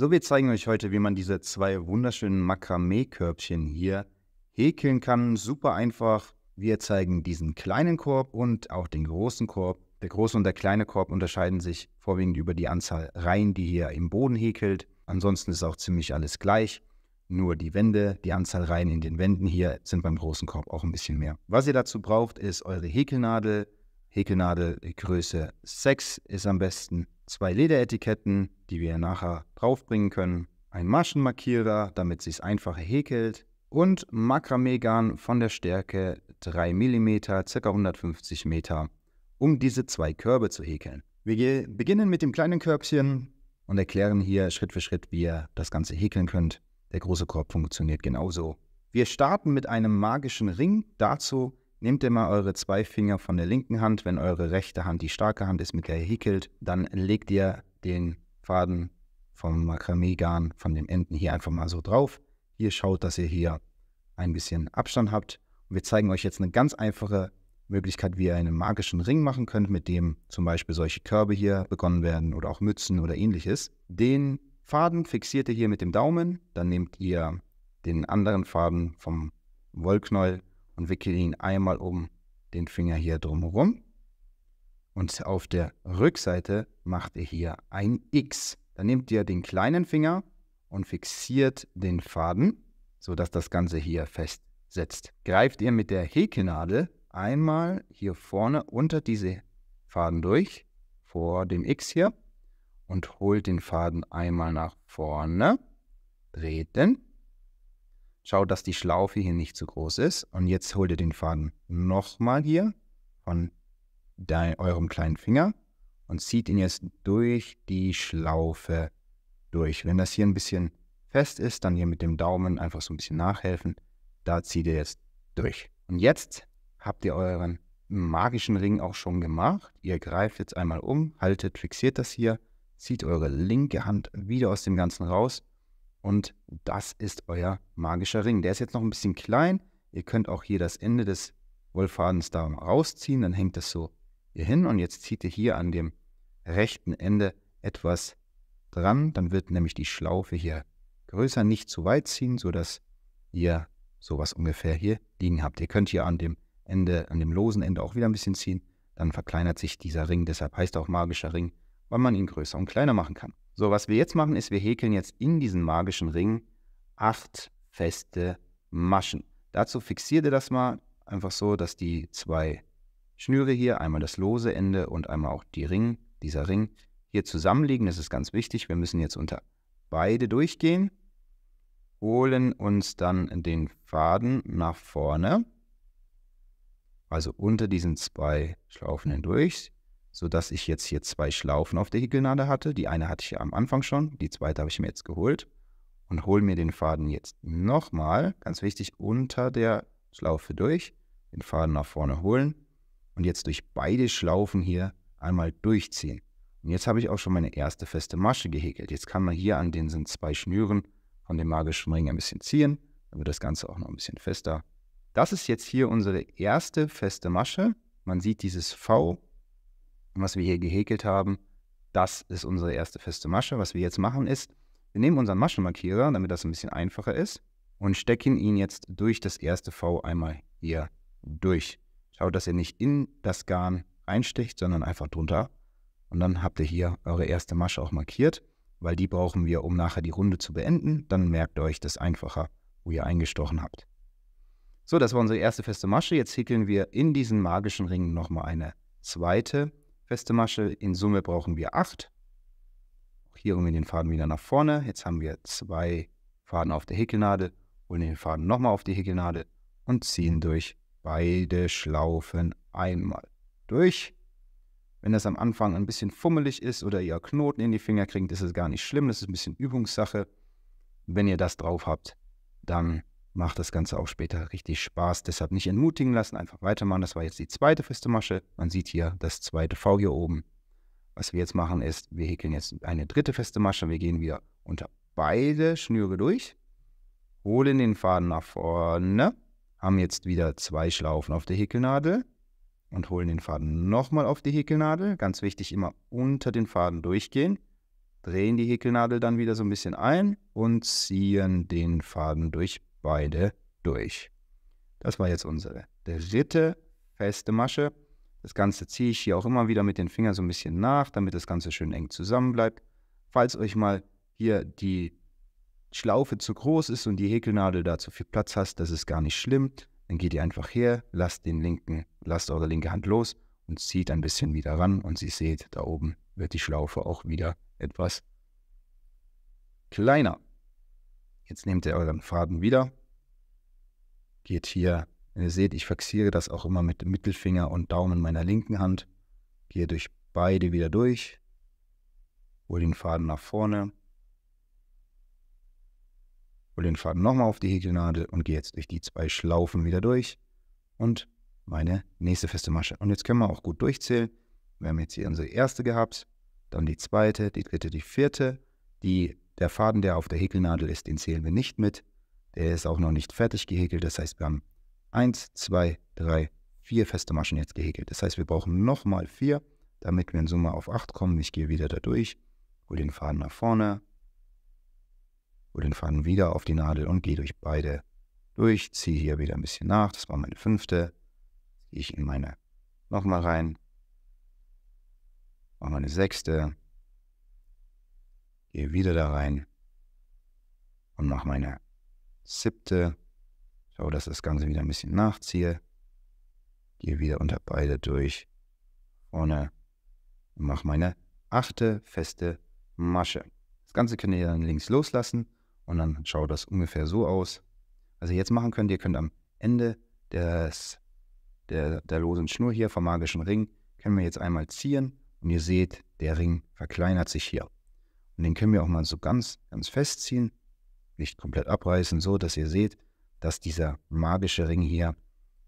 So, wir zeigen euch heute, wie man diese zwei wunderschönen Makramee-Körbchen hier häkeln kann. Super einfach. Wir zeigen diesen kleinen Korb und auch den großen Korb. Der große und der kleine Korb unterscheiden sich vorwiegend über die Anzahl Reihen, die hier im Boden häkelt. Ansonsten ist auch ziemlich alles gleich. Nur die Wände, die Anzahl Reihen in den Wänden hier sind beim großen Korb auch ein bisschen mehr. Was ihr dazu braucht, ist eure Häkelnadel, Häkelnadelgröße 6 ist am besten. Zwei Lederetiketten, die wir nachher draufbringen können. Ein Maschenmarkierer, damit sich's einfacher häkelt. Und Makramegan von der Stärke 3 mm, ca. 150 m, um diese zwei Körbe zu häkeln. Wir beginnen mit dem kleinen Körbchen und erklären hier Schritt für Schritt, wie ihr das Ganze häkeln könnt. Der große Korb funktioniert genauso. Wir starten mit einem magischen Ring. Dazu Nehmt immer eure zwei Finger von der linken Hand. Wenn eure rechte Hand die starke Hand ist, mit der ihr hickelt, dann legt ihr den Faden vom Makramee-Garn, von den Enden hier einfach mal so drauf. Ihr schaut, dass ihr hier ein bisschen Abstand habt. Und wir zeigen euch jetzt eine ganz einfache Möglichkeit, wie ihr einen magischen Ring machen könnt, mit dem zum Beispiel solche Körbe hier begonnen werden oder auch Mützen oder ähnliches. Den Faden fixiert ihr hier mit dem Daumen, dann nehmt ihr den anderen Faden vom Wollknäuel und wickel ihn einmal um den Finger hier drumherum. Und auf der Rückseite macht ihr hier ein X. Dann nehmt ihr den kleinen Finger und fixiert den Faden, sodass das Ganze hier festsetzt. Greift ihr mit der Häkelnadel einmal hier vorne unter diese Faden durch, vor dem X hier, und holt den Faden einmal nach vorne, dreht den Schau, dass die Schlaufe hier nicht zu groß ist. Und jetzt hol dir den Faden nochmal hier von dein, eurem kleinen Finger und zieht ihn jetzt durch die Schlaufe durch. Wenn das hier ein bisschen fest ist, dann hier mit dem Daumen einfach so ein bisschen nachhelfen. Da zieht ihr jetzt durch. Und jetzt habt ihr euren magischen Ring auch schon gemacht. Ihr greift jetzt einmal um, haltet, fixiert das hier, zieht eure linke Hand wieder aus dem Ganzen raus und das ist euer magischer Ring. Der ist jetzt noch ein bisschen klein. Ihr könnt auch hier das Ende des Wollfadens da rausziehen. Dann hängt das so hier hin. Und jetzt zieht ihr hier an dem rechten Ende etwas dran. Dann wird nämlich die Schlaufe hier größer. Nicht zu weit ziehen, sodass ihr sowas ungefähr hier liegen habt. Ihr könnt hier an dem Ende, an dem losen Ende auch wieder ein bisschen ziehen. Dann verkleinert sich dieser Ring. Deshalb heißt er auch magischer Ring, weil man ihn größer und kleiner machen kann. So, was wir jetzt machen, ist, wir häkeln jetzt in diesen magischen Ring acht feste Maschen. Dazu fixiert ihr das mal einfach so, dass die zwei Schnüre hier, einmal das lose Ende und einmal auch die Ring, dieser Ring, hier zusammenliegen. Das ist ganz wichtig. Wir müssen jetzt unter beide durchgehen, holen uns dann den Faden nach vorne, also unter diesen zwei Schlaufen hindurch, sodass ich jetzt hier zwei Schlaufen auf der Häkelnadel hatte. Die eine hatte ich ja am Anfang schon, die zweite habe ich mir jetzt geholt und hole mir den Faden jetzt nochmal, ganz wichtig, unter der Schlaufe durch, den Faden nach vorne holen und jetzt durch beide Schlaufen hier einmal durchziehen. Und jetzt habe ich auch schon meine erste feste Masche gehäkelt. Jetzt kann man hier an den sind zwei Schnüren von dem magischen Ring ein bisschen ziehen, dann wird das Ganze auch noch ein bisschen fester. Das ist jetzt hier unsere erste feste Masche. Man sieht dieses V und was wir hier gehäkelt haben, das ist unsere erste feste Masche. Was wir jetzt machen ist, wir nehmen unseren Maschenmarkierer, damit das ein bisschen einfacher ist, und stecken ihn jetzt durch das erste V einmal hier durch. Schaut, dass ihr nicht in das Garn einsticht, sondern einfach drunter. Und dann habt ihr hier eure erste Masche auch markiert, weil die brauchen wir, um nachher die Runde zu beenden. Dann merkt ihr euch das einfacher, wo ihr eingestochen habt. So, das war unsere erste feste Masche. Jetzt häkeln wir in diesen magischen Ring nochmal eine zweite feste Masche. In Summe brauchen wir acht. Auch hier holen wir den Faden wieder nach vorne. Jetzt haben wir zwei Faden auf der Häkelnadel, holen den Faden nochmal auf die Häkelnadel und ziehen durch beide Schlaufen einmal durch. Wenn das am Anfang ein bisschen fummelig ist oder ihr Knoten in die Finger kriegt, ist es gar nicht schlimm. Das ist ein bisschen Übungssache. Wenn ihr das drauf habt, dann macht das Ganze auch später richtig Spaß. Deshalb nicht entmutigen lassen, einfach weitermachen. Das war jetzt die zweite feste Masche. Man sieht hier das zweite V hier oben. Was wir jetzt machen ist, wir häkeln jetzt eine dritte feste Masche. Wir gehen wieder unter beide Schnüre durch, holen den Faden nach vorne, haben jetzt wieder zwei Schlaufen auf der Häkelnadel und holen den Faden nochmal auf die Häkelnadel. Ganz wichtig, immer unter den Faden durchgehen drehen die Häkelnadel dann wieder so ein bisschen ein und ziehen den Faden durch beide durch. Das war jetzt unsere dritte feste Masche. Das Ganze ziehe ich hier auch immer wieder mit den Fingern so ein bisschen nach, damit das Ganze schön eng zusammen bleibt. Falls euch mal hier die Schlaufe zu groß ist und die Häkelnadel da zu viel Platz hast, das ist gar nicht schlimm. Dann geht ihr einfach her, lasst den linken, lasst eure linke Hand los und zieht ein bisschen wieder ran und sie seht, da oben wird die Schlaufe auch wieder etwas kleiner. Jetzt nehmt ihr euren Faden wieder, geht hier, ihr seht, ich fixiere das auch immer mit dem Mittelfinger und Daumen meiner linken Hand, gehe durch beide wieder durch, Hol den Faden nach vorne, Hol den Faden nochmal auf die Häkelnadel und gehe jetzt durch die zwei Schlaufen wieder durch und meine nächste feste Masche. Und jetzt können wir auch gut durchzählen. Wir haben jetzt hier unsere erste gehabt, dann die zweite, die dritte, die vierte, die der Faden, der auf der Häkelnadel ist, den zählen wir nicht mit. Der ist auch noch nicht fertig gehäkelt. Das heißt, wir haben 1, 2, 3, 4 feste Maschen jetzt gehäkelt. Das heißt, wir brauchen nochmal 4, damit wir in Summe auf 8 kommen. Ich gehe wieder da durch, hole den Faden nach vorne, hole den Faden wieder auf die Nadel und gehe durch beide durch, ziehe hier wieder ein bisschen nach. Das war meine fünfte. Gehe ich in meine nochmal rein, mache meine sechste, Gehe wieder da rein und mache meine siebte. Schau, dass das Ganze wieder ein bisschen nachziehe. Gehe wieder unter beide durch. Vorne und mache meine achte feste Masche. Das Ganze könnt ihr dann links loslassen und dann schaut das ungefähr so aus. Was ihr jetzt machen könnt, ihr könnt am Ende des, der, der losen Schnur hier vom magischen Ring, können wir jetzt einmal ziehen und ihr seht, der Ring verkleinert sich hier. Und den können wir auch mal so ganz, ganz festziehen, nicht komplett abreißen, so dass ihr seht, dass dieser magische Ring hier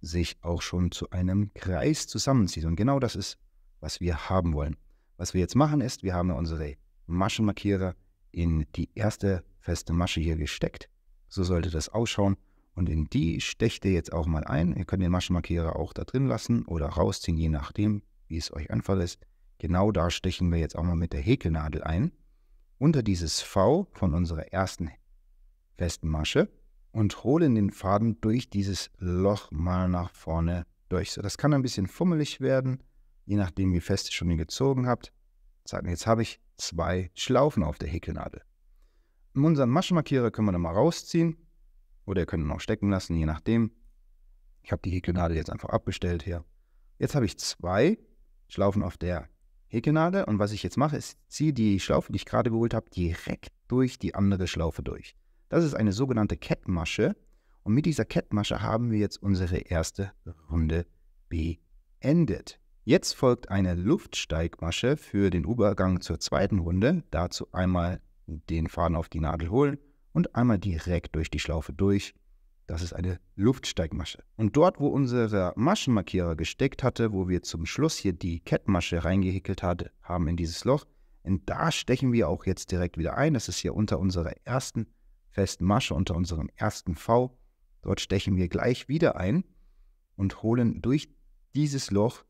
sich auch schon zu einem Kreis zusammenzieht. Und genau das ist, was wir haben wollen. Was wir jetzt machen ist, wir haben unsere Maschenmarkierer in die erste feste Masche hier gesteckt. So sollte das ausschauen. Und in die stecht ihr jetzt auch mal ein. Ihr könnt den Maschenmarkierer auch da drin lassen oder rausziehen, je nachdem, wie es euch einfach ist. Genau da stechen wir jetzt auch mal mit der Häkelnadel ein unter dieses V von unserer ersten festen Masche und holen den Faden durch dieses Loch mal nach vorne durch. So, das kann ein bisschen fummelig werden, je nachdem, wie fest ihr schon hier gezogen habt. Jetzt habe ich zwei Schlaufen auf der Häkelnadel. Unseren Maschenmarkierer können wir dann mal rausziehen oder ihr könnt ihn auch stecken lassen, je nachdem. Ich habe die Häkelnadel jetzt einfach abgestellt hier. Jetzt habe ich zwei Schlaufen auf der Häkelnadel und was ich jetzt mache, ist, ziehe die Schlaufe, die ich gerade geholt habe, direkt durch die andere Schlaufe durch. Das ist eine sogenannte Kettmasche und mit dieser Kettmasche haben wir jetzt unsere erste Runde beendet. Jetzt folgt eine Luftsteigmasche für den Übergang zur zweiten Runde. Dazu einmal den Faden auf die Nadel holen und einmal direkt durch die Schlaufe durch das ist eine Luftsteigmasche. Und dort, wo unser Maschenmarkierer gesteckt hatte, wo wir zum Schluss hier die Kettmasche reingehäkelt hatte, haben in dieses Loch, und da stechen wir auch jetzt direkt wieder ein. Das ist hier unter unserer ersten festen Masche, unter unserem ersten V. Dort stechen wir gleich wieder ein und holen durch dieses Loch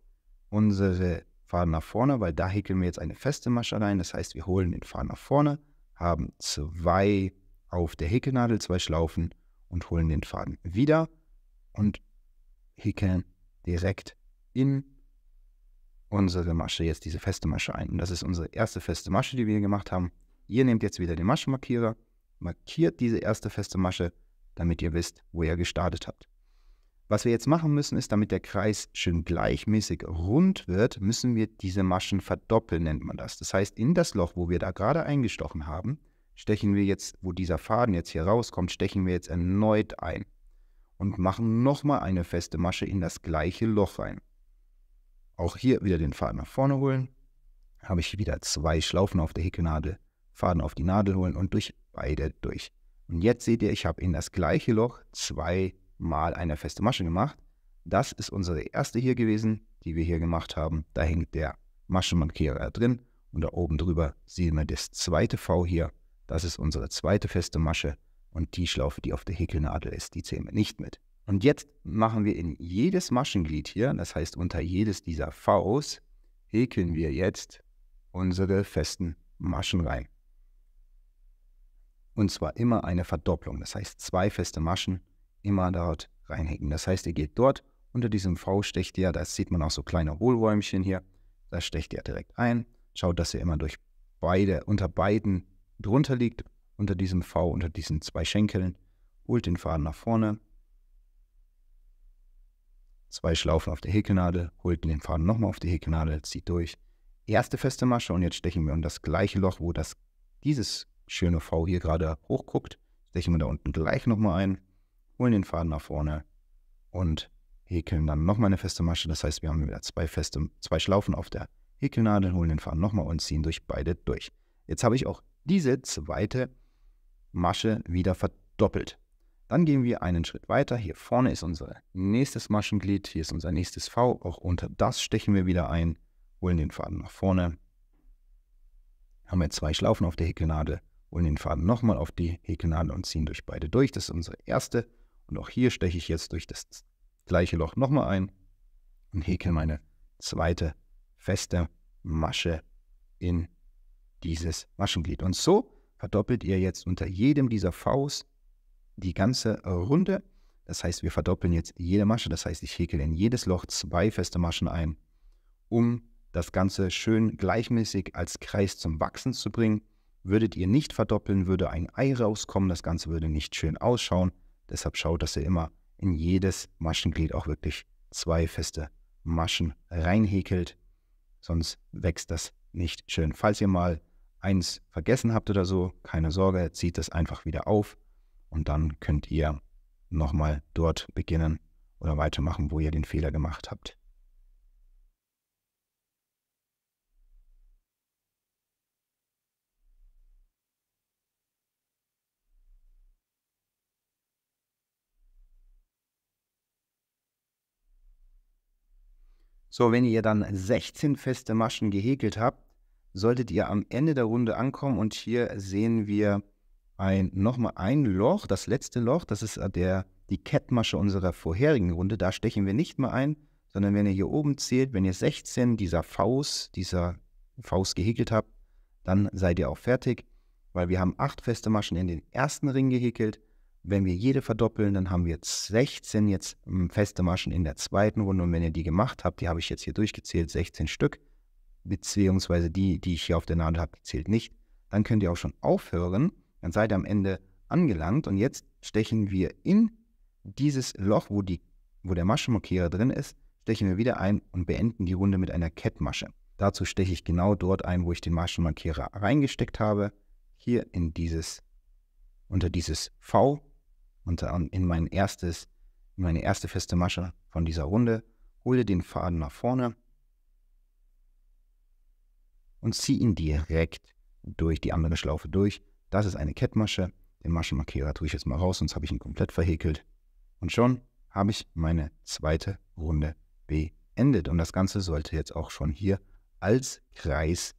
unsere Faden nach vorne, weil da häkeln wir jetzt eine feste Masche rein. Das heißt, wir holen den Faden nach vorne, haben zwei auf der Häkelnadel, zwei Schlaufen und holen den Faden wieder und hickeln direkt in unsere Masche jetzt diese feste Masche ein. Und das ist unsere erste feste Masche, die wir gemacht haben. Ihr nehmt jetzt wieder den Maschenmarkierer, markiert diese erste feste Masche, damit ihr wisst, wo ihr gestartet habt. Was wir jetzt machen müssen, ist, damit der Kreis schön gleichmäßig rund wird, müssen wir diese Maschen verdoppeln, nennt man das. Das heißt, in das Loch, wo wir da gerade eingestochen haben, stechen wir jetzt, wo dieser Faden jetzt hier rauskommt, stechen wir jetzt erneut ein und machen nochmal eine feste Masche in das gleiche Loch rein. Auch hier wieder den Faden nach vorne holen, habe ich wieder zwei Schlaufen auf der Häkelnadel, Faden auf die Nadel holen und durch beide durch. Und jetzt seht ihr, ich habe in das gleiche Loch zweimal eine feste Masche gemacht. Das ist unsere erste hier gewesen, die wir hier gemacht haben. Da hängt der Maschenmarkierer drin und da oben drüber sehen wir das zweite V hier das ist unsere zweite feste Masche und die Schlaufe, die auf der Häkelnadel ist, die zählen wir nicht mit. Und jetzt machen wir in jedes Maschenglied hier, das heißt unter jedes dieser Vs, häkeln wir jetzt unsere festen Maschen rein. Und zwar immer eine Verdopplung, das heißt zwei feste Maschen immer dort reinhäkeln. Das heißt, ihr geht dort unter diesem V stecht ihr, das sieht man auch so kleine Hohlräumchen hier, da stecht ihr direkt ein, schaut, dass ihr immer durch beide, unter beiden drunter liegt, unter diesem V, unter diesen zwei Schenkeln, holt den Faden nach vorne, zwei Schlaufen auf der Häkelnadel, holt den Faden nochmal auf die Häkelnadel, zieht durch. Erste feste Masche und jetzt stechen wir um das gleiche Loch, wo das, dieses schöne V hier gerade hochguckt, stechen wir da unten gleich nochmal ein, holen den Faden nach vorne und häkeln dann nochmal eine feste Masche. Das heißt, wir haben wieder zwei feste, zwei Schlaufen auf der Häkelnadel, holen den Faden nochmal und ziehen durch beide durch. Jetzt habe ich auch diese zweite Masche wieder verdoppelt. Dann gehen wir einen Schritt weiter. Hier vorne ist unser nächstes Maschenglied, hier ist unser nächstes V. Auch unter das stechen wir wieder ein, holen den Faden nach vorne. Haben wir zwei Schlaufen auf der Häkelnadel, holen den Faden nochmal auf die Häkelnadel und ziehen durch beide durch. Das ist unsere erste. Und auch hier steche ich jetzt durch das gleiche Loch nochmal ein und häkel meine zweite feste Masche in dieses Maschenglied. Und so verdoppelt ihr jetzt unter jedem dieser Vs die ganze Runde. Das heißt, wir verdoppeln jetzt jede Masche. Das heißt, ich häkel in jedes Loch zwei feste Maschen ein, um das Ganze schön gleichmäßig als Kreis zum Wachsen zu bringen. Würdet ihr nicht verdoppeln, würde ein Ei rauskommen. Das Ganze würde nicht schön ausschauen. Deshalb schaut, dass ihr immer in jedes Maschenglied auch wirklich zwei feste Maschen reinhäkelt. Sonst wächst das nicht schön. Falls ihr mal eins vergessen habt oder so, keine Sorge, zieht es einfach wieder auf und dann könnt ihr nochmal dort beginnen oder weitermachen, wo ihr den Fehler gemacht habt. So, wenn ihr dann 16 feste Maschen gehäkelt habt, solltet ihr am Ende der Runde ankommen und hier sehen wir ein, nochmal ein Loch, das letzte Loch, das ist äh, der, die Kettmasche unserer vorherigen Runde, da stechen wir nicht mehr ein, sondern wenn ihr hier oben zählt, wenn ihr 16 dieser Faust, dieser Faust gehäkelt habt, dann seid ihr auch fertig, weil wir haben acht feste Maschen in den ersten Ring gehäkelt. Wenn wir jede verdoppeln, dann haben wir 16 jetzt hm, feste Maschen in der zweiten Runde und wenn ihr die gemacht habt, die habe ich jetzt hier durchgezählt, 16 Stück, beziehungsweise die, die ich hier auf der Nadel habe, zählt nicht, dann könnt ihr auch schon aufhören. Dann seid ihr am Ende angelangt und jetzt stechen wir in dieses Loch, wo, die, wo der Maschenmarkierer drin ist, stechen wir wieder ein und beenden die Runde mit einer Kettmasche. Dazu steche ich genau dort ein, wo ich den Maschenmarkierer reingesteckt habe, hier in dieses, unter dieses V, unter, in mein erstes, in meine erste feste Masche von dieser Runde, hole den Faden nach vorne und ziehe ihn direkt durch die andere Schlaufe durch. Das ist eine Kettmasche. Den Maschenmarkierer tue ich jetzt mal raus, sonst habe ich ihn komplett verhäkelt. Und schon habe ich meine zweite Runde beendet. Und das Ganze sollte jetzt auch schon hier als Kreis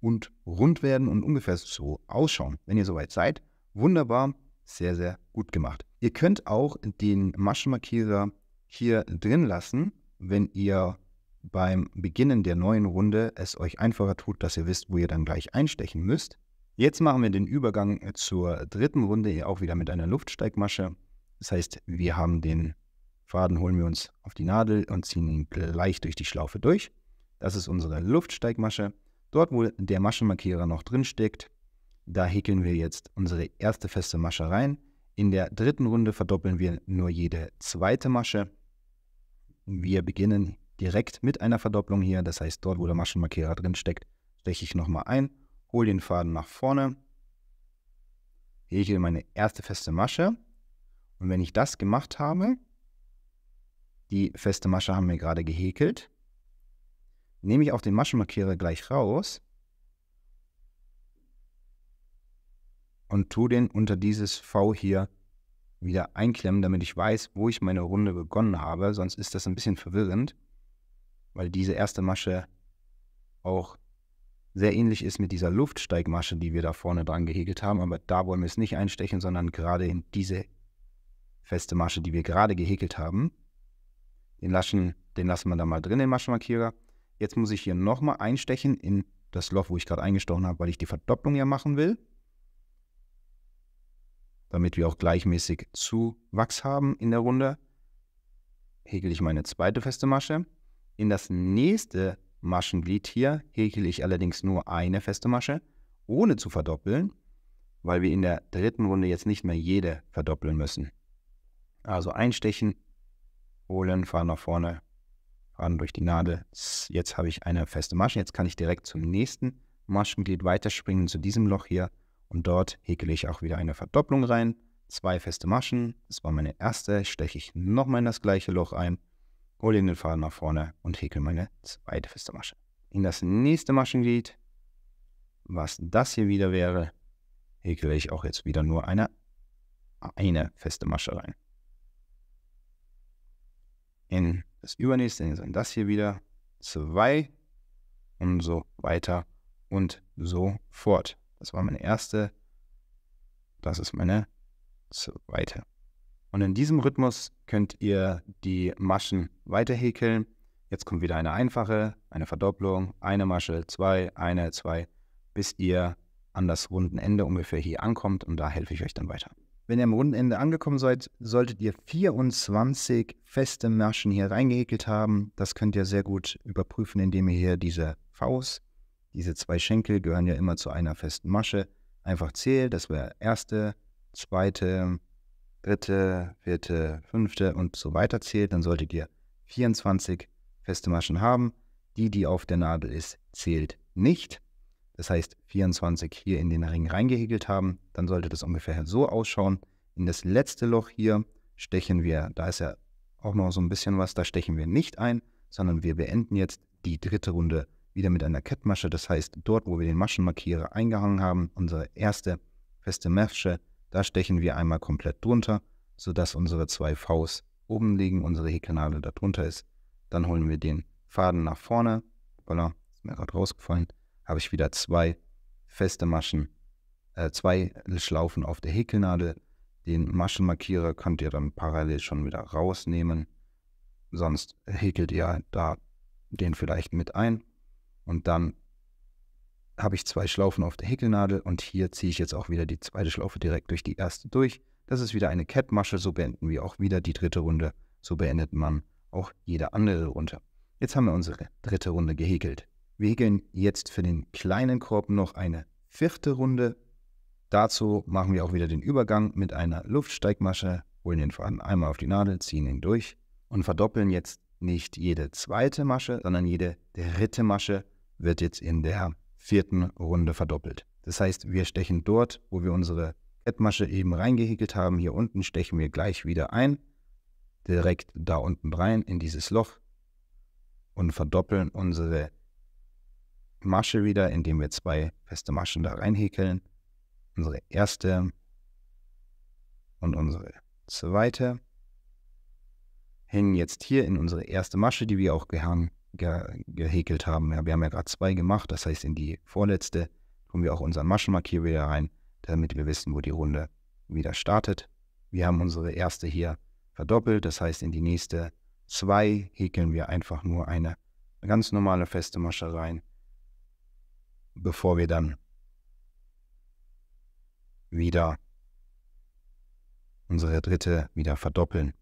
und rund werden und ungefähr so ausschauen. Wenn ihr soweit seid, wunderbar, sehr, sehr gut gemacht. Ihr könnt auch den Maschenmarkierer hier drin lassen, wenn ihr beim Beginnen der neuen Runde es euch einfacher tut, dass ihr wisst, wo ihr dann gleich einstechen müsst. Jetzt machen wir den Übergang zur dritten Runde, hier auch wieder mit einer Luftsteigmasche. Das heißt, wir haben den Faden, holen wir uns auf die Nadel und ziehen ihn gleich durch die Schlaufe durch. Das ist unsere Luftsteigmasche. Dort, wo der Maschenmarkierer noch drin steckt, da häkeln wir jetzt unsere erste feste Masche rein. In der dritten Runde verdoppeln wir nur jede zweite Masche. Wir beginnen direkt mit einer Verdopplung hier. Das heißt, dort, wo der Maschenmarkierer drin steckt, steche ich nochmal ein, hole den Faden nach vorne, häkle meine erste feste Masche. Und wenn ich das gemacht habe, die feste Masche haben wir gerade gehäkelt, nehme ich auch den Maschenmarkierer gleich raus und tue den unter dieses V hier wieder einklemmen, damit ich weiß, wo ich meine Runde begonnen habe. Sonst ist das ein bisschen verwirrend weil diese erste Masche auch sehr ähnlich ist mit dieser Luftsteigmasche, die wir da vorne dran gehegelt haben, aber da wollen wir es nicht einstechen, sondern gerade in diese feste Masche, die wir gerade gehäkelt haben. Den, Laschen, den lassen wir da mal drin, den Maschenmarkierer. Jetzt muss ich hier nochmal einstechen in das Loch, wo ich gerade eingestochen habe, weil ich die Verdopplung ja machen will. Damit wir auch gleichmäßig Zuwachs haben in der Runde, häkel ich meine zweite feste Masche. In das nächste Maschenglied hier häkele ich allerdings nur eine feste Masche, ohne zu verdoppeln, weil wir in der dritten Runde jetzt nicht mehr jede verdoppeln müssen. Also einstechen, holen, fahren nach vorne, fahren durch die Nadel. Jetzt habe ich eine feste Masche. Jetzt kann ich direkt zum nächsten Maschenglied weiterspringen, zu diesem Loch hier. Und dort häkele ich auch wieder eine Verdopplung rein. Zwei feste Maschen. Das war meine erste. Steche ich nochmal in das gleiche Loch ein hole den Faden nach vorne und häkel meine zweite feste Masche. In das nächste Maschenglied, was das hier wieder wäre, häkele ich auch jetzt wieder nur eine, eine feste Masche rein. In das übernächste sind das hier wieder zwei und so weiter und so fort. Das war meine erste, das ist meine zweite. Und in diesem Rhythmus könnt ihr die Maschen weiter häkeln. Jetzt kommt wieder eine einfache, eine Verdopplung, eine Masche, zwei, eine, zwei, bis ihr an das Ende ungefähr hier ankommt und da helfe ich euch dann weiter. Wenn ihr am runden Ende angekommen seid, solltet ihr 24 feste Maschen hier reingehäkelt haben. Das könnt ihr sehr gut überprüfen, indem ihr hier diese Faust, diese zwei Schenkel gehören ja immer zu einer festen Masche, einfach zählt. Das wäre erste, zweite, dritte, vierte, fünfte und so weiter zählt, dann solltet ihr 24 feste Maschen haben. Die, die auf der Nadel ist, zählt nicht. Das heißt, 24 hier in den Ring reingehegelt haben. Dann sollte das ungefähr so ausschauen. In das letzte Loch hier stechen wir, da ist ja auch noch so ein bisschen was, da stechen wir nicht ein, sondern wir beenden jetzt die dritte Runde wieder mit einer Kettmasche. Das heißt, dort, wo wir den Maschenmarkierer eingehangen haben, unsere erste feste Masche da stechen wir einmal komplett drunter, sodass unsere zwei Vs oben liegen, unsere Häkelnadel darunter ist. Dann holen wir den Faden nach vorne. Voilà, ist mir gerade rausgefallen. Habe ich wieder zwei feste Maschen, äh, zwei Schlaufen auf der Häkelnadel. Den Maschenmarkierer könnt ihr dann parallel schon wieder rausnehmen. Sonst häkelt ihr da den vielleicht mit ein. Und dann habe ich zwei Schlaufen auf der Häkelnadel und hier ziehe ich jetzt auch wieder die zweite Schlaufe direkt durch die erste durch. Das ist wieder eine Kettmasche, so beenden wir auch wieder die dritte Runde. So beendet man auch jede andere Runde. Jetzt haben wir unsere dritte Runde gehäkelt. Wir häkeln jetzt für den kleinen Korb noch eine vierte Runde. Dazu machen wir auch wieder den Übergang mit einer Luftsteigmasche, holen den Faden einmal auf die Nadel, ziehen ihn durch und verdoppeln jetzt nicht jede zweite Masche, sondern jede dritte Masche wird jetzt in der vierten Runde verdoppelt. Das heißt, wir stechen dort, wo wir unsere Kettmasche eben reingehäkelt haben, hier unten stechen wir gleich wieder ein, direkt da unten rein in dieses Loch und verdoppeln unsere Masche wieder, indem wir zwei feste Maschen da reinhäkeln. Unsere erste und unsere zweite hängen jetzt hier in unsere erste Masche, die wir auch gehangen ge gehäkelt haben. Ja, wir haben ja gerade zwei gemacht, das heißt, in die vorletzte tun wir auch unseren Maschenmarkier wieder rein, damit wir wissen, wo die Runde wieder startet. Wir haben unsere erste hier verdoppelt, das heißt, in die nächste zwei häkeln wir einfach nur eine ganz normale feste Masche rein, bevor wir dann wieder unsere dritte wieder verdoppeln,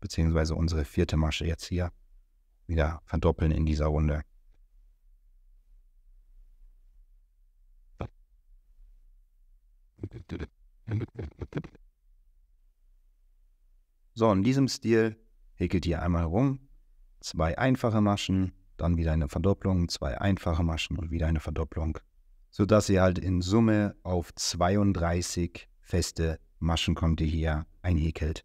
beziehungsweise unsere vierte Masche jetzt hier wieder verdoppeln in dieser Runde. So, in diesem Stil häkelt ihr einmal rum. Zwei einfache Maschen, dann wieder eine Verdopplung, zwei einfache Maschen und wieder eine Verdopplung. Sodass ihr halt in Summe auf 32 feste Maschen kommt, die hier einhäkelt.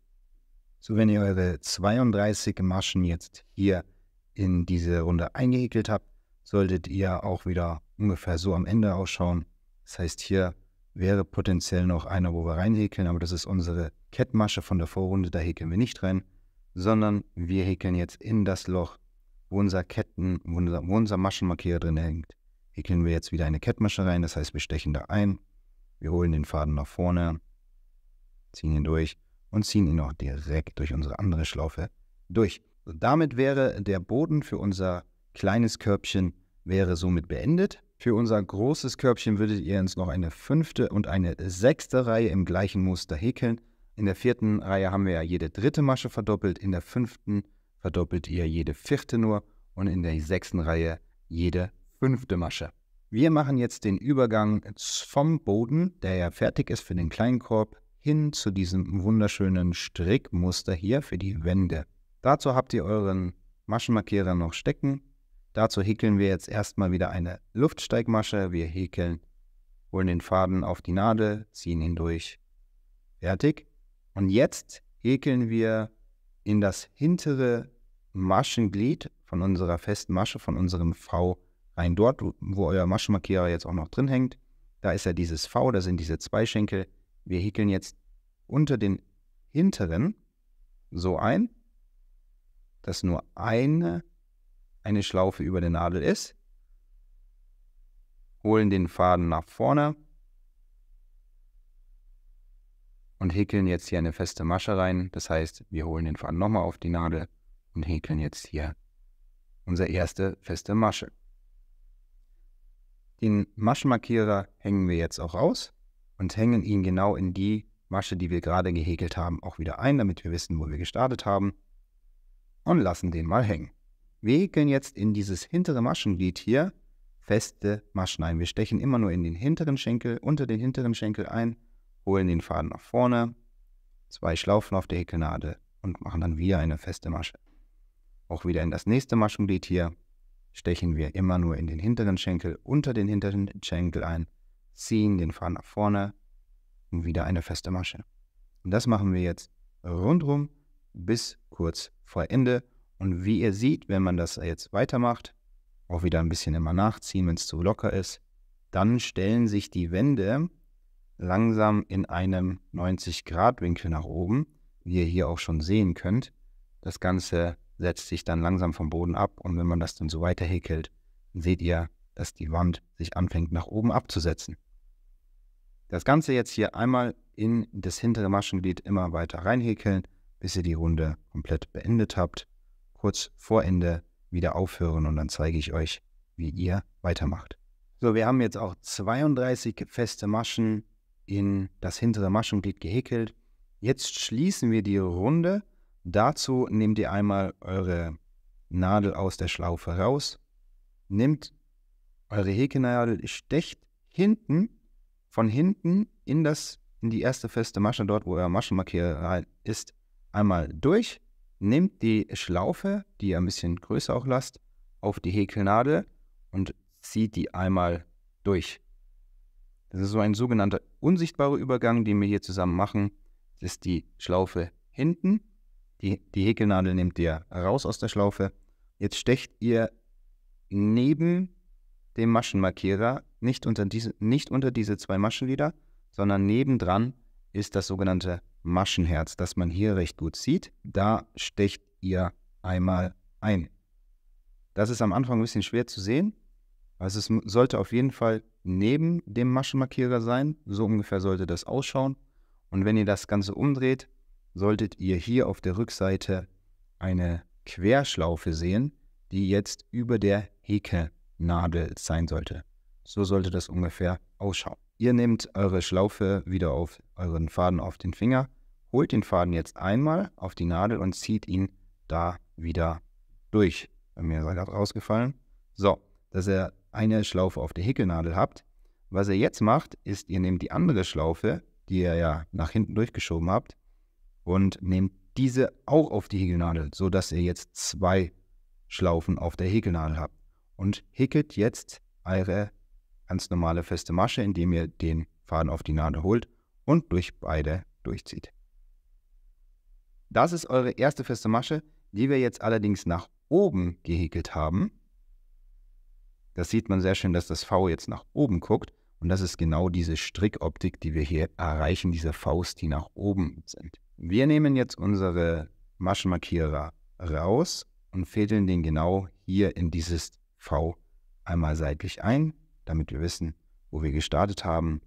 So, wenn ihr eure 32 Maschen jetzt hier in diese Runde eingehäkelt habt, solltet ihr auch wieder ungefähr so am Ende ausschauen. Das heißt, hier wäre potenziell noch einer, wo wir reinhäkeln, aber das ist unsere Kettmasche von der Vorrunde, da häkeln wir nicht rein, sondern wir häkeln jetzt in das Loch, wo unser Ketten, wo unser, wo unser Maschenmarkierer drin hängt. Häkeln wir jetzt wieder eine Kettmasche rein, das heißt, wir stechen da ein, wir holen den Faden nach vorne, ziehen ihn durch und ziehen ihn auch direkt durch unsere andere Schlaufe durch damit wäre der Boden für unser kleines Körbchen wäre somit beendet. Für unser großes Körbchen würdet ihr uns noch eine fünfte und eine sechste Reihe im gleichen Muster häkeln. In der vierten Reihe haben wir ja jede dritte Masche verdoppelt, in der fünften verdoppelt ihr jede vierte nur und in der sechsten Reihe jede fünfte Masche. Wir machen jetzt den Übergang vom Boden, der ja fertig ist für den kleinen Korb, hin zu diesem wunderschönen Strickmuster hier für die Wände. Dazu habt ihr euren Maschenmarkierer noch stecken. Dazu häkeln wir jetzt erstmal wieder eine Luftsteigmasche. Wir häkeln, holen den Faden auf die Nadel, ziehen ihn durch. Fertig. Und jetzt häkeln wir in das hintere Maschenglied von unserer festen Masche, von unserem V rein. Dort, wo euer Maschenmarkierer jetzt auch noch drin hängt, da ist ja dieses V, da sind diese zwei Schenkel. Wir häkeln jetzt unter den hinteren so ein dass nur eine, eine Schlaufe über der Nadel ist, holen den Faden nach vorne und häkeln jetzt hier eine feste Masche rein. Das heißt, wir holen den Faden nochmal auf die Nadel und häkeln jetzt hier unsere erste feste Masche. Den Maschenmarkierer hängen wir jetzt auch raus und hängen ihn genau in die Masche, die wir gerade gehäkelt haben, auch wieder ein, damit wir wissen, wo wir gestartet haben und lassen den mal hängen. Wir häkeln jetzt in dieses hintere Maschenglied hier feste Maschen ein. Wir stechen immer nur in den hinteren Schenkel, unter den hinteren Schenkel ein, holen den Faden nach vorne, zwei Schlaufen auf der Häkelnadel und machen dann wieder eine feste Masche. Auch wieder in das nächste Maschenglied hier stechen wir immer nur in den hinteren Schenkel, unter den hinteren Schenkel ein, ziehen den Faden nach vorne und wieder eine feste Masche. Und das machen wir jetzt rundrum bis kurz vor Ende. Und wie ihr seht, wenn man das jetzt weitermacht, auch wieder ein bisschen immer nachziehen, wenn es zu locker ist, dann stellen sich die Wände langsam in einem 90-Grad-Winkel nach oben, wie ihr hier auch schon sehen könnt. Das Ganze setzt sich dann langsam vom Boden ab und wenn man das dann so weiter häkelt, seht ihr, dass die Wand sich anfängt nach oben abzusetzen. Das Ganze jetzt hier einmal in das hintere Maschenglied immer weiter reinhäkeln bis ihr die Runde komplett beendet habt. Kurz vor Ende wieder aufhören und dann zeige ich euch, wie ihr weitermacht. So, wir haben jetzt auch 32 feste Maschen in das hintere Maschenglied gehäkelt. Jetzt schließen wir die Runde. Dazu nehmt ihr einmal eure Nadel aus der Schlaufe raus, nehmt eure Häkelnadel, stecht hinten, von hinten in, das, in die erste feste Masche, dort wo euer Maschenmarkierer ist, einmal durch, nehmt die Schlaufe, die ihr ein bisschen größer auch lasst, auf die Häkelnadel und zieht die einmal durch. Das ist so ein sogenannter unsichtbarer Übergang, den wir hier zusammen machen. Das ist die Schlaufe hinten. Die, die Häkelnadel nehmt ihr raus aus der Schlaufe. Jetzt stecht ihr neben dem Maschenmarkierer, nicht unter diese, nicht unter diese zwei Maschenlider, sondern nebendran ist das sogenannte Maschenherz, das man hier recht gut sieht. Da stecht ihr einmal ein. Das ist am Anfang ein bisschen schwer zu sehen. Also es sollte auf jeden Fall neben dem Maschenmarkierer sein. So ungefähr sollte das ausschauen. Und wenn ihr das Ganze umdreht, solltet ihr hier auf der Rückseite eine Querschlaufe sehen, die jetzt über der Häkelnadel sein sollte. So sollte das ungefähr ausschauen. Ihr nehmt eure Schlaufe wieder auf euren Faden auf den Finger, holt den Faden jetzt einmal auf die Nadel und zieht ihn da wieder durch. Bei mir ist er gerade rausgefallen. So, dass ihr eine Schlaufe auf der Häkelnadel habt. Was ihr jetzt macht, ist, ihr nehmt die andere Schlaufe, die ihr ja nach hinten durchgeschoben habt, und nehmt diese auch auf die Häkelnadel, sodass ihr jetzt zwei Schlaufen auf der Häkelnadel habt. Und häkelt jetzt eure ganz normale feste Masche, indem ihr den Faden auf die Nadel holt und durch beide durchzieht. Das ist eure erste feste Masche, die wir jetzt allerdings nach oben gehäkelt haben. Das sieht man sehr schön, dass das V jetzt nach oben guckt. Und das ist genau diese Strickoptik, die wir hier erreichen, diese Faust, die nach oben sind. Wir nehmen jetzt unsere Maschenmarkierer raus und fädeln den genau hier in dieses V einmal seitlich ein damit wir wissen, wo wir gestartet haben.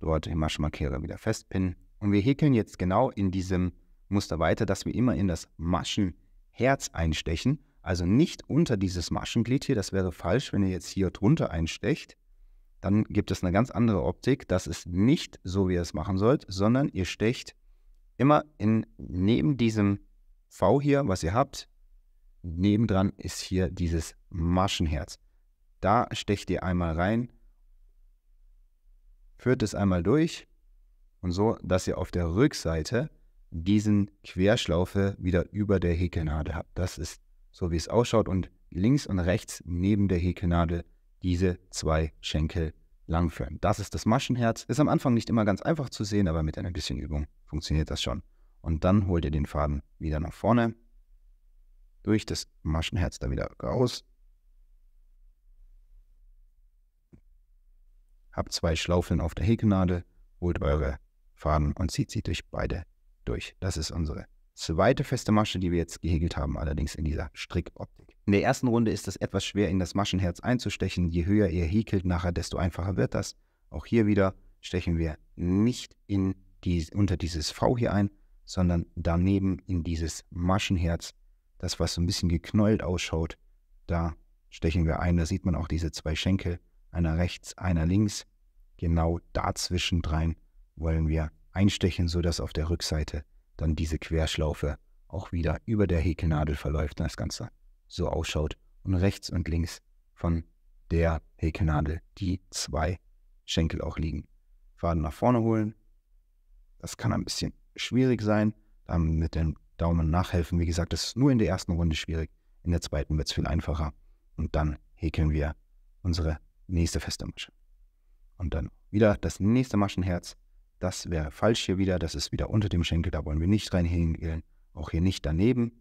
Dort den Maschenmarkierer wieder festpinnen. Und wir häkeln jetzt genau in diesem Muster weiter, dass wir immer in das Maschenherz einstechen. Also nicht unter dieses Maschenglied hier, das wäre falsch, wenn ihr jetzt hier drunter einstecht. Dann gibt es eine ganz andere Optik. Das ist nicht so, wie ihr es machen sollt, sondern ihr stecht immer in, neben diesem V hier, was ihr habt, nebendran ist hier dieses Maschenherz. Da stecht ihr einmal rein, führt es einmal durch und so, dass ihr auf der Rückseite diesen Querschlaufe wieder über der Häkelnadel habt. Das ist so, wie es ausschaut und links und rechts neben der Häkelnadel diese zwei Schenkel langführen. Das ist das Maschenherz. Ist am Anfang nicht immer ganz einfach zu sehen, aber mit ein bisschen Übung funktioniert das schon. Und dann holt ihr den Faden wieder nach vorne, durch das Maschenherz da wieder raus habt zwei Schlaufeln auf der Häkelnadel, holt eure Faden und zieht sie durch beide durch. Das ist unsere zweite feste Masche, die wir jetzt gehäkelt haben, allerdings in dieser Strickoptik. In der ersten Runde ist es etwas schwer, in das Maschenherz einzustechen. Je höher ihr häkelt nachher, desto einfacher wird das. Auch hier wieder stechen wir nicht in die, unter dieses V hier ein, sondern daneben in dieses Maschenherz. Das, was so ein bisschen geknäult ausschaut, da stechen wir ein. Da sieht man auch diese zwei Schenkel einer rechts, einer links. Genau dazwischen rein wollen wir einstechen, sodass auf der Rückseite dann diese Querschlaufe auch wieder über der Häkelnadel verläuft und das Ganze so ausschaut. Und rechts und links von der Häkelnadel die zwei Schenkel auch liegen. Faden nach vorne holen. Das kann ein bisschen schwierig sein. Dann mit dem Daumen nachhelfen. Wie gesagt, das ist nur in der ersten Runde schwierig. In der zweiten wird es viel einfacher. Und dann häkeln wir unsere nächste feste Masche. Und dann wieder das nächste Maschenherz. Das wäre falsch hier wieder. Das ist wieder unter dem Schenkel. Da wollen wir nicht rein häkeln. Auch hier nicht daneben,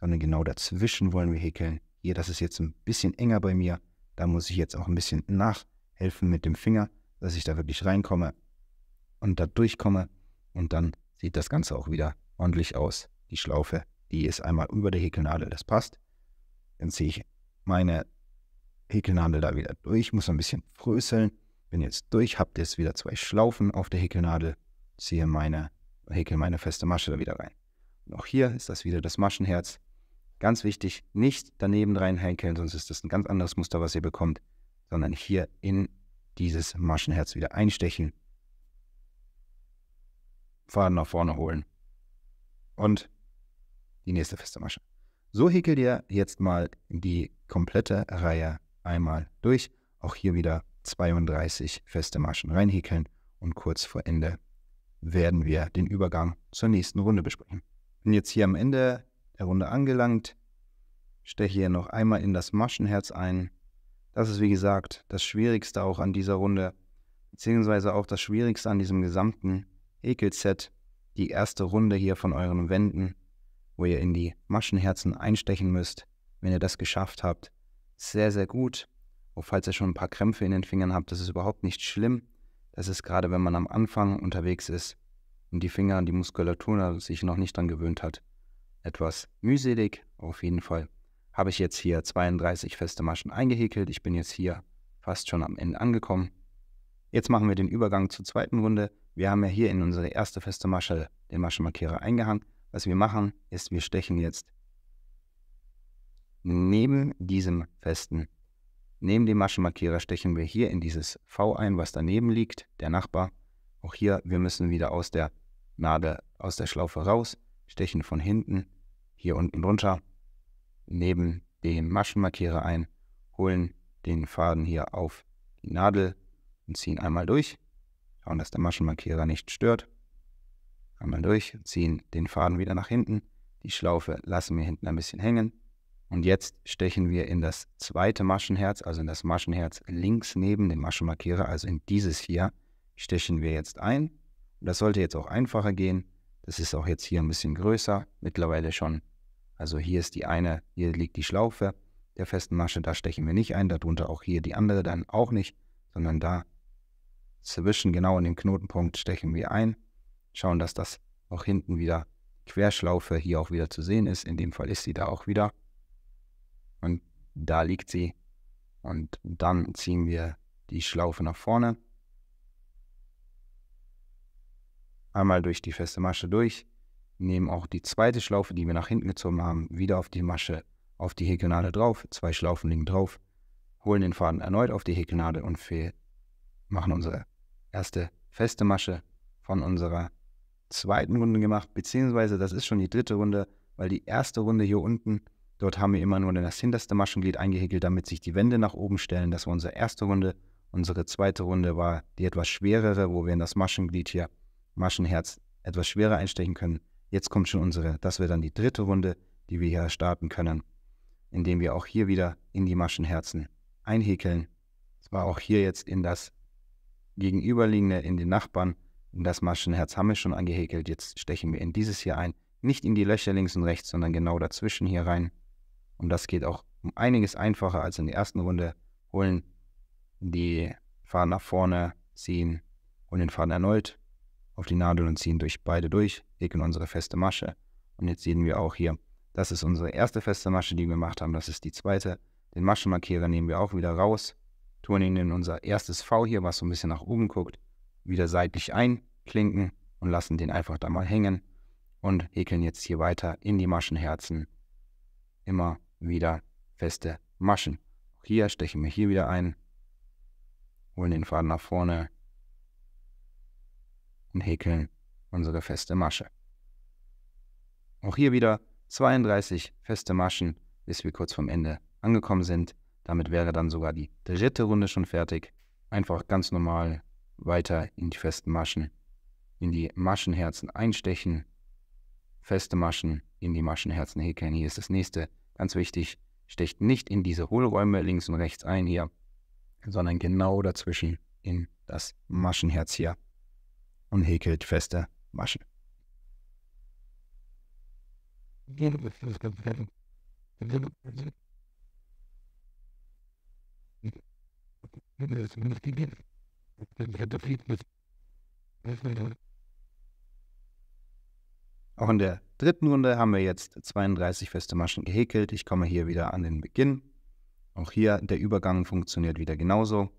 sondern genau dazwischen wollen wir häkeln. Hier, das ist jetzt ein bisschen enger bei mir. Da muss ich jetzt auch ein bisschen nachhelfen mit dem Finger, dass ich da wirklich reinkomme und da durchkomme. Und dann sieht das Ganze auch wieder ordentlich aus. Die Schlaufe, die ist einmal über der Häkelnadel, das passt. Dann ziehe ich meine Häkelnadel da wieder durch, muss ein bisschen fröseln. Bin jetzt durch, habt jetzt wieder zwei Schlaufen auf der Häkelnadel, ziehe meine, häkel meine feste Masche da wieder rein. Und auch hier ist das wieder das Maschenherz. Ganz wichtig, nicht daneben rein häkeln, sonst ist das ein ganz anderes Muster, was ihr bekommt, sondern hier in dieses Maschenherz wieder einstechen. Faden nach vorne holen. Und die nächste feste Masche. So häkelt ihr jetzt mal die komplette Reihe einmal durch. Auch hier wieder 32 feste Maschen reinhäkeln und kurz vor Ende werden wir den Übergang zur nächsten Runde besprechen. Bin jetzt hier am Ende der Runde angelangt, steche hier noch einmal in das Maschenherz ein. Das ist wie gesagt das Schwierigste auch an dieser Runde, beziehungsweise auch das Schwierigste an diesem gesamten Häkelset. Die erste Runde hier von euren Wänden, wo ihr in die Maschenherzen einstechen müsst. Wenn ihr das geschafft habt, sehr, sehr gut. Auch oh, falls ihr schon ein paar Krämpfe in den Fingern habt, das ist überhaupt nicht schlimm. Das ist gerade, wenn man am Anfang unterwegs ist und die Finger und die Muskulatur sich noch nicht dran gewöhnt hat, etwas mühselig. Auf jeden Fall habe ich jetzt hier 32 feste Maschen eingehäkelt. Ich bin jetzt hier fast schon am Ende angekommen. Jetzt machen wir den Übergang zur zweiten Runde. Wir haben ja hier in unsere erste feste Masche den Maschenmarkierer eingehangen. Was wir machen, ist, wir stechen jetzt neben diesem festen, neben dem Maschenmarkierer stechen wir hier in dieses V ein, was daneben liegt, der Nachbar. Auch hier, wir müssen wieder aus der Nadel, aus der Schlaufe raus, stechen von hinten, hier unten drunter, neben dem Maschenmarkierer ein, holen den Faden hier auf die Nadel und ziehen einmal durch. Schauen, dass der Maschenmarkierer nicht stört. Einmal durch, ziehen den Faden wieder nach hinten. Die Schlaufe lassen wir hinten ein bisschen hängen und jetzt stechen wir in das zweite Maschenherz, also in das Maschenherz links neben dem Maschenmarkierer, also in dieses hier, stechen wir jetzt ein. Und das sollte jetzt auch einfacher gehen. Das ist auch jetzt hier ein bisschen größer, mittlerweile schon. Also hier ist die eine, hier liegt die Schlaufe der festen Masche, da stechen wir nicht ein, darunter auch hier die andere dann auch nicht, sondern da zwischen genau in dem Knotenpunkt stechen wir ein, schauen, dass das auch hinten wieder Querschlaufe hier auch wieder zu sehen ist. In dem Fall ist sie da auch wieder. Und da liegt sie. Und dann ziehen wir die Schlaufe nach vorne. Einmal durch die feste Masche durch. Nehmen auch die zweite Schlaufe, die wir nach hinten gezogen haben, wieder auf die Masche, auf die Häkelnadel drauf. Zwei Schlaufen liegen drauf. Holen den Faden erneut auf die Häkelnadel und wir machen unsere erste feste Masche von unserer zweiten Runde gemacht. Beziehungsweise das ist schon die dritte Runde, weil die erste Runde hier unten Dort haben wir immer nur das hinterste Maschenglied eingehäkelt, damit sich die Wände nach oben stellen. Das war unsere erste Runde. Unsere zweite Runde war die etwas schwerere, wo wir in das Maschenglied hier, Maschenherz, etwas schwerer einstechen können. Jetzt kommt schon unsere, das wäre dann die dritte Runde, die wir hier starten können, indem wir auch hier wieder in die Maschenherzen einhäkeln. Das war auch hier jetzt in das gegenüberliegende, in den Nachbarn, in das Maschenherz haben wir schon angehäkelt. Jetzt stechen wir in dieses hier ein, nicht in die Löcher links und rechts, sondern genau dazwischen hier rein. Und das geht auch um einiges einfacher als in der ersten Runde. Holen die Faden nach vorne, ziehen, und den Faden erneut auf die Nadel und ziehen durch beide durch, wickeln unsere feste Masche. Und jetzt sehen wir auch hier, das ist unsere erste feste Masche, die wir gemacht haben. Das ist die zweite. Den Maschenmarkierer nehmen wir auch wieder raus, tun ihn in unser erstes V hier, was so ein bisschen nach oben guckt, wieder seitlich einklinken und lassen den einfach da mal hängen und häkeln jetzt hier weiter in die Maschenherzen. Immer wieder feste Maschen. Auch hier stechen wir hier wieder ein, holen den Faden nach vorne und häkeln unsere feste Masche. Auch hier wieder 32 feste Maschen, bis wir kurz vom Ende angekommen sind. Damit wäre dann sogar die dritte Runde schon fertig. Einfach ganz normal weiter in die festen Maschen, in die Maschenherzen einstechen, feste Maschen in die Maschenherzen häkeln. Hier ist das nächste Ganz wichtig, stecht nicht in diese Hohlräume links und rechts ein hier, sondern genau dazwischen in das Maschenherz hier und häkelt feste Maschen. Auch in der dritten Runde haben wir jetzt 32 feste Maschen gehäkelt. Ich komme hier wieder an den Beginn. Auch hier der Übergang funktioniert wieder genauso.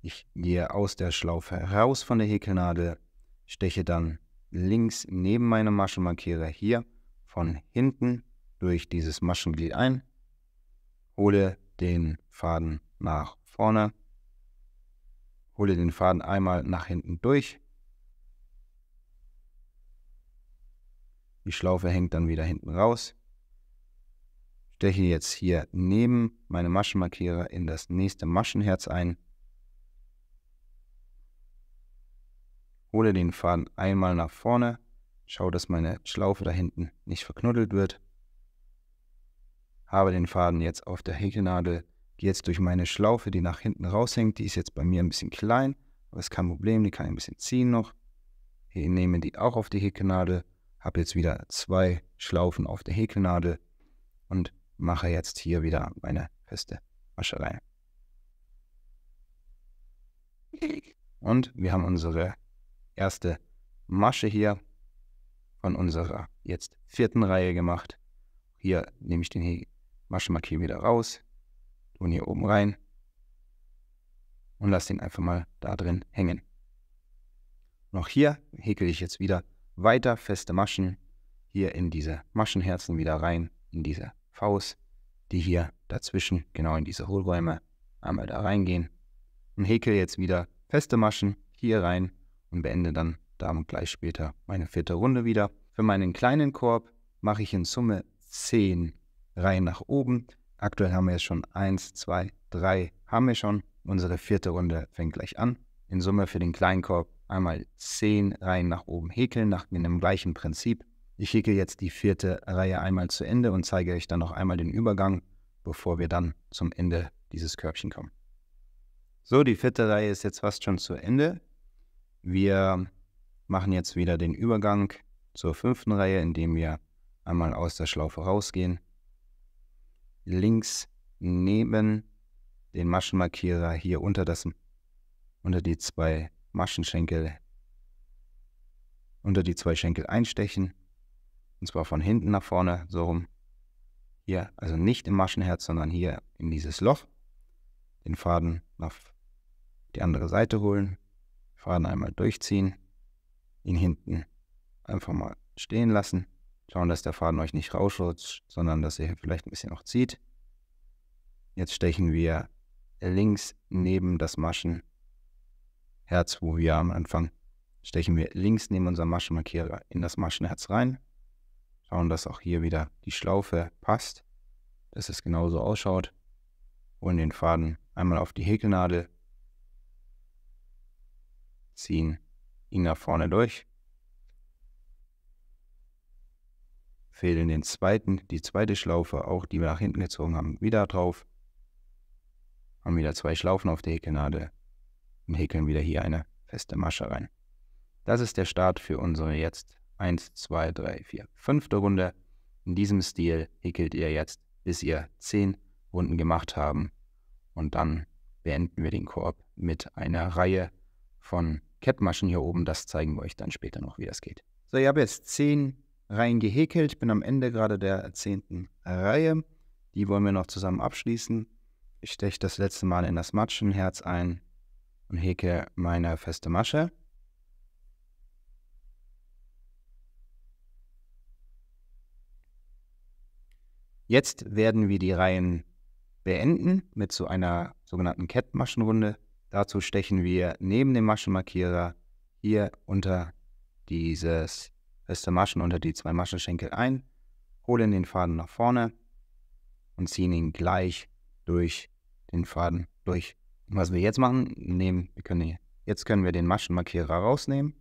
Ich gehe aus der Schlaufe raus von der Häkelnadel, steche dann links neben meinem Maschenmarkierer hier von hinten durch dieses Maschenglied ein, hole den Faden nach vorne, hole den Faden einmal nach hinten durch, Die Schlaufe hängt dann wieder hinten raus. Steche jetzt hier neben meine Maschenmarkierer in das nächste Maschenherz ein. Hole den Faden einmal nach vorne. Schau, dass meine Schlaufe da hinten nicht verknuddelt wird. Habe den Faden jetzt auf der Häkelnadel. Gehe jetzt durch meine Schlaufe, die nach hinten raushängt. Die ist jetzt bei mir ein bisschen klein, aber ist kein Problem. Die kann ich ein bisschen ziehen noch. Ich nehme die auch auf die Häkelnadel habe jetzt wieder zwei Schlaufen auf der Häkelnadel und mache jetzt hier wieder meine feste Mascherei. Und wir haben unsere erste Masche hier von unserer jetzt vierten Reihe gemacht. Hier nehme ich den Maschemarkier wieder raus, tun hier oben rein und lasse den einfach mal da drin hängen. Noch hier häkel ich jetzt wieder weiter feste Maschen hier in diese Maschenherzen wieder rein, in diese Faust, die hier dazwischen, genau in diese Hohlräume, einmal da reingehen und häkel jetzt wieder feste Maschen hier rein und beende dann damit gleich später meine vierte Runde wieder. Für meinen kleinen Korb mache ich in Summe 10 Reihen nach oben. Aktuell haben wir jetzt schon 1, 2, 3 haben wir schon. Unsere vierte Runde fängt gleich an. In Summe für den kleinen Korb einmal zehn Reihen nach oben häkeln, nach dem gleichen Prinzip. Ich häkel jetzt die vierte Reihe einmal zu Ende und zeige euch dann noch einmal den Übergang, bevor wir dann zum Ende dieses Körbchen kommen. So, die vierte Reihe ist jetzt fast schon zu Ende. Wir machen jetzt wieder den Übergang zur fünften Reihe, indem wir einmal aus der Schlaufe rausgehen, links neben den Maschenmarkierer hier unter, das, unter die zwei Maschenschenkel unter die zwei Schenkel einstechen. Und zwar von hinten nach vorne, so rum. Hier, also nicht im Maschenherz, sondern hier in dieses Loch. Den Faden nach die andere Seite holen. Faden einmal durchziehen. Ihn hinten einfach mal stehen lassen. Schauen, dass der Faden euch nicht rausrutscht, sondern dass ihr vielleicht ein bisschen noch zieht. Jetzt stechen wir links neben das Maschenherz. Herz, wo wir am Anfang stechen wir links neben unserem Maschenmarkierer in das Maschenherz rein, schauen, dass auch hier wieder die Schlaufe passt, dass es genauso ausschaut, holen den Faden einmal auf die Häkelnadel, ziehen ihn nach vorne durch, fädeln den zweiten, die zweite Schlaufe, auch die wir nach hinten gezogen haben, wieder drauf, haben wieder zwei Schlaufen auf der Häkelnadel, und häkeln wieder hier eine feste Masche rein. Das ist der Start für unsere jetzt 1, 2, 3, 4, 5. Runde. In diesem Stil häkelt ihr jetzt, bis ihr 10 Runden gemacht haben. Und dann beenden wir den Korb mit einer Reihe von Kettmaschen hier oben. Das zeigen wir euch dann später noch, wie das geht. So, ich habe jetzt 10 Reihen gehäkelt, bin am Ende gerade der 10. Reihe. Die wollen wir noch zusammen abschließen. Ich steche das letzte Mal in das Matschenherz ein, und häke meine feste Masche. Jetzt werden wir die Reihen beenden mit so einer sogenannten Kettmaschenrunde. Dazu stechen wir neben dem Maschenmarkierer hier unter dieses feste Maschen, unter die zwei Maschenschenkel ein, holen den Faden nach vorne und ziehen ihn gleich durch den Faden durch was wir jetzt machen, nehmen, wir können hier, jetzt können wir den Maschenmarkierer rausnehmen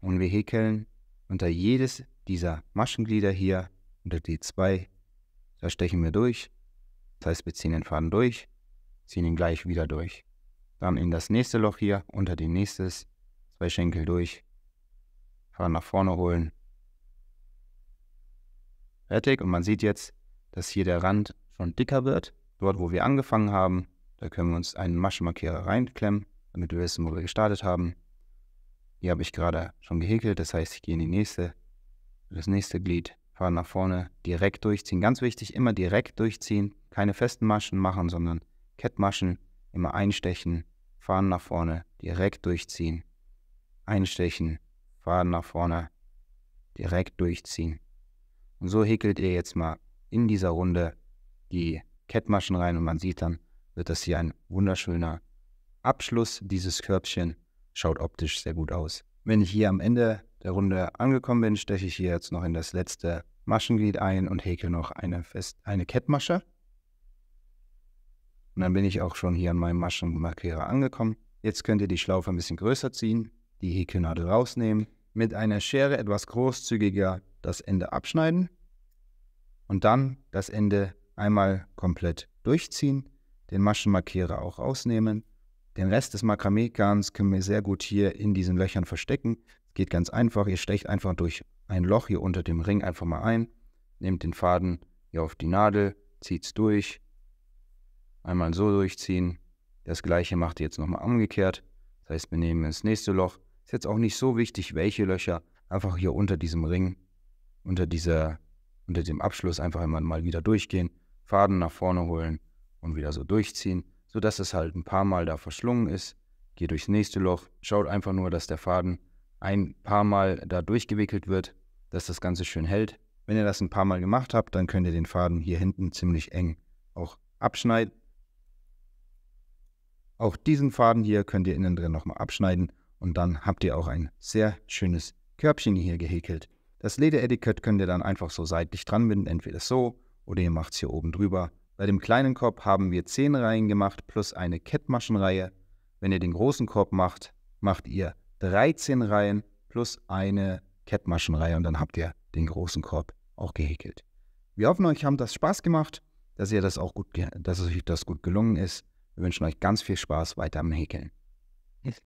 und wir häkeln unter jedes dieser Maschenglieder hier, unter die zwei, da stechen wir durch. Das heißt, wir ziehen den Faden durch, ziehen ihn gleich wieder durch. Dann in das nächste Loch hier, unter die nächstes, zwei Schenkel durch, Faden nach vorne holen. Fertig und man sieht jetzt, dass hier der Rand schon dicker wird, dort wo wir angefangen haben. Da können wir uns einen Maschenmarkierer reinklemmen, damit wir wissen, wo wir gestartet haben. Hier habe ich gerade schon gehäkelt, das heißt, ich gehe in die nächste, das nächste Glied, fahre nach vorne, direkt durchziehen. Ganz wichtig, immer direkt durchziehen, keine festen Maschen machen, sondern Kettmaschen, immer einstechen, fahren nach vorne, direkt durchziehen, einstechen, fahren nach vorne, direkt durchziehen. Und so häkelt ihr jetzt mal in dieser Runde die Kettmaschen rein und man sieht dann, wird das hier ein wunderschöner Abschluss. Dieses Körbchen schaut optisch sehr gut aus. Wenn ich hier am Ende der Runde angekommen bin, steche ich hier jetzt noch in das letzte Maschenglied ein und häkel noch eine, Fest eine Kettmasche. Und dann bin ich auch schon hier an meinem Maschenmarkierer angekommen. Jetzt könnt ihr die Schlaufe ein bisschen größer ziehen, die Häkelnadel rausnehmen, mit einer Schere etwas großzügiger das Ende abschneiden und dann das Ende einmal komplett durchziehen den Maschenmarkierer auch rausnehmen. Den Rest des makramee können wir sehr gut hier in diesen Löchern verstecken. Geht ganz einfach. Ihr stecht einfach durch ein Loch hier unter dem Ring einfach mal ein. Nehmt den Faden hier auf die Nadel, zieht es durch. Einmal so durchziehen. Das gleiche macht ihr jetzt nochmal umgekehrt. Das heißt, wir nehmen das nächste Loch. Ist jetzt auch nicht so wichtig, welche Löcher. Einfach hier unter diesem Ring, unter dieser, unter dem Abschluss einfach einmal mal wieder durchgehen. Faden nach vorne holen und wieder so durchziehen, sodass es halt ein paar Mal da verschlungen ist. Geht durchs nächste Loch, schaut einfach nur, dass der Faden ein paar Mal da durchgewickelt wird, dass das Ganze schön hält. Wenn ihr das ein paar Mal gemacht habt, dann könnt ihr den Faden hier hinten ziemlich eng auch abschneiden. Auch diesen Faden hier könnt ihr innen drin nochmal abschneiden und dann habt ihr auch ein sehr schönes Körbchen hier gehäkelt. Das Lederetikett könnt ihr dann einfach so seitlich dranbinden, entweder so oder ihr macht es hier oben drüber bei dem kleinen Korb haben wir 10 Reihen gemacht plus eine Kettmaschenreihe. Wenn ihr den großen Korb macht, macht ihr 13 Reihen plus eine Kettmaschenreihe und dann habt ihr den großen Korb auch gehäkelt. Wir hoffen, euch haben das Spaß gemacht, dass ihr das auch gut, dass euch das gut gelungen ist. Wir wünschen euch ganz viel Spaß weiter am Häkeln.